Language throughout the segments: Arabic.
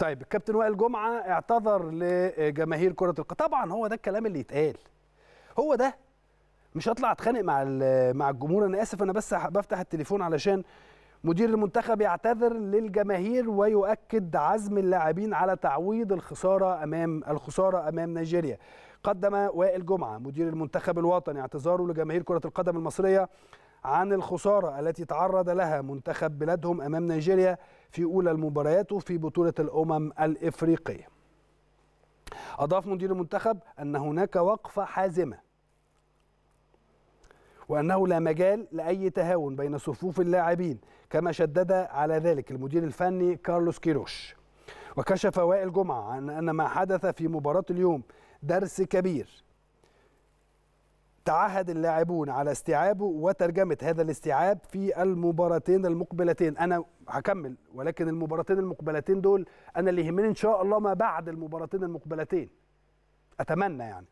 طيب الكابتن وائل جمعه اعتذر لجماهير كره القدم طبعا هو ده الكلام اللي يتقال هو ده مش هطلع اتخانق مع مع الجمهور انا اسف انا بس بفتح التليفون علشان مدير المنتخب يعتذر للجماهير ويؤكد عزم اللاعبين على تعويض الخساره امام الخساره امام نيجيريا قدم وائل جمعه مدير المنتخب الوطني اعتذاره لجماهير كره القدم المصريه عن الخسارة التي تعرض لها منتخب بلادهم أمام نيجيريا في أولى المباريات في بطولة الأمم الإفريقية أضاف مدير المنتخب أن هناك وقفة حازمة وأنه لا مجال لأي تهاون بين صفوف اللاعبين كما شدد على ذلك المدير الفني كارلوس كيروش وكشف وائل جمعة عن أن ما حدث في مباراة اليوم درس كبير تعهد اللاعبون على استيعابه وترجمة هذا الاستيعاب في المباراتين المقبلتين أنا هكمل ولكن المباراتين المقبلتين دول أنا اللي يهمني إن شاء الله ما بعد المباراتين المقبلتين أتمنى يعني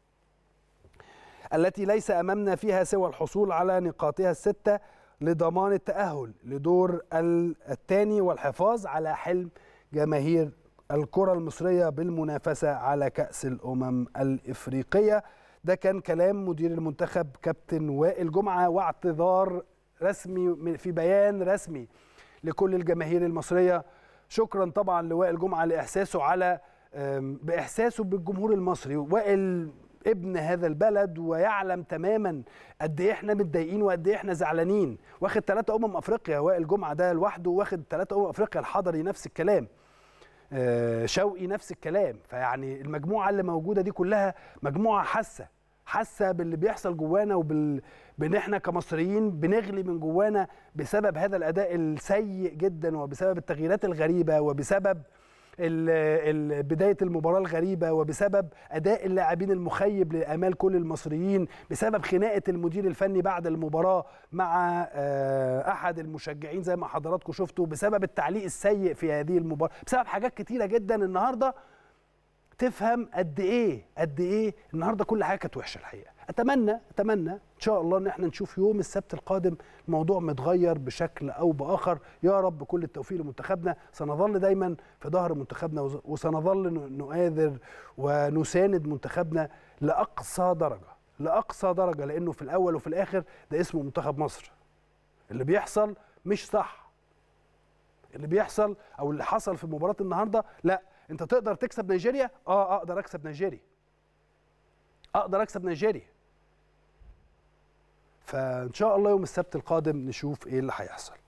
التي ليس أمامنا فيها سوى الحصول على نقاطها الستة لضمان التأهل لدور الثاني والحفاظ على حلم جماهير الكرة المصرية بالمنافسة على كأس الأمم الإفريقية ده كان كلام مدير المنتخب كابتن وائل جمعه واعتذار رسمي في بيان رسمي لكل الجماهير المصريه شكرا طبعا لوائل جمعه لاحساسه على باحساسه بالجمهور المصري وائل ابن هذا البلد ويعلم تماما قد ايه احنا متضايقين وقد ايه احنا زعلانين واخد ثلاثه امم افريقيا وائل جمعه ده لوحده واخد ثلاثه امم افريقيا الحضري نفس الكلام آه، شوقي نفس الكلام فيعني المجموعه اللي موجوده دي كلها مجموعه حاسه حاسه باللي بيحصل جوانا وبال بان احنا كمصريين بنغلي من جوانا بسبب هذا الاداء السيء جدا وبسبب التغييرات الغريبه وبسبب بدايه المباراه الغريبه وبسبب اداء اللاعبين المخيب لامال كل المصريين بسبب خناقه المدير الفني بعد المباراه مع آه، احد المشجعين زي ما حضراتكم شفتوا بسبب التعليق السيء في هذه المباراه بسبب حاجات كتيره جدا النهارده تفهم قد ايه قد ايه النهارده كل حاجه كانت وحشه الحقيقه اتمنى اتمنى ان شاء الله ان احنا نشوف يوم السبت القادم الموضوع متغير بشكل او باخر يا رب كل التوفيق لمنتخبنا سنظل دايما في ظهر منتخبنا وسنظل نؤاذر ونساند منتخبنا لاقصى درجه لاقصى درجه لانه في الاول وفي الاخر ده اسمه منتخب مصر اللي بيحصل مش صح اللي بيحصل او اللي حصل في مباراه النهارده لا انت تقدر تكسب نيجيريا اه اقدر اكسب نيجيريا اقدر اكسب نيجيريا فان شاء الله يوم السبت القادم نشوف ايه اللي هيحصل